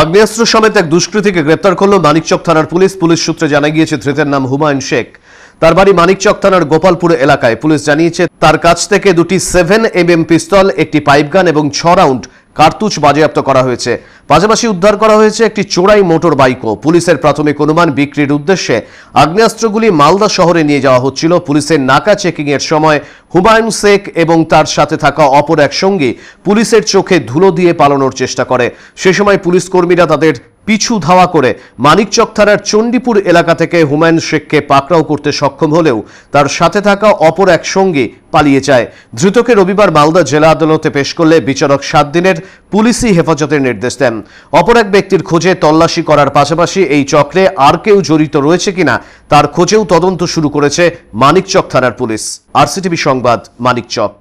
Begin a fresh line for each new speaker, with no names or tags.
আগ্নেয়াস্ত্র সমেত এক দুষ্কৃতীকে গ্রেপ্তার করল মানিকচক থানার পুলিশ পুলিশ সূত্রে জানা গিয়েছে ধৃতের নাম হুমায়ুন শেখ তার বাড়ি মানিকচক থানার গোপালপুর এলাকায় পুলিশ জানিয়েছে তার কাছ থেকে দুটি সেভেন এম পিস্তল একটি পাইপগান এবং ছ রাউন্ড কার্তুজ বাজেয়াপ্ত করা হয়েছে পাশাপাশি উদ্ধার করা হয়েছে একটি চোরাই মোটর বাইকও পুলিশের প্রাথমিক অনুমান বিক্রির উদ্দেশ্যে আগ্নেয়াস্ত্রগুলি মালদা শহরে নিয়ে যাওয়া হচ্ছিল পুলিশের নাকা চেকিংয়ের সময় হুমায়ুন শেখ এবং তার সাথে থাকা অপর এক সঙ্গী পুলিশের চোখে ধুলো দিয়ে পালানোর চেষ্টা করে সে সময় পুলিশ কর্মীরা তাদের পিছু ধাওয়া করে মানিকচক থানার চণ্ডীপুর এলাকা থেকে হুমায়ুন শেখকে পাকড়াও করতে সক্ষম হলেও তার সাথে থাকা অপর এক সঙ্গী পালিয়ে যায় ধৃতকে রবিবার মালদা জেলা আদালতে পেশ করলে বিচারক সাত দিনের পুলিশি হেফাজতের নির্দেশ দেন অপর এক ব্যক্তির খোঁজে তল্লাশি করার পাশাপাশি এই চক্রে আর কেউ জড়িত রয়েছে কিনা তার খোঁজেও তদন্ত শুরু করেছে মানিকচক থানার পুলিশ আরসিটিভি সংবাদ মানিকচক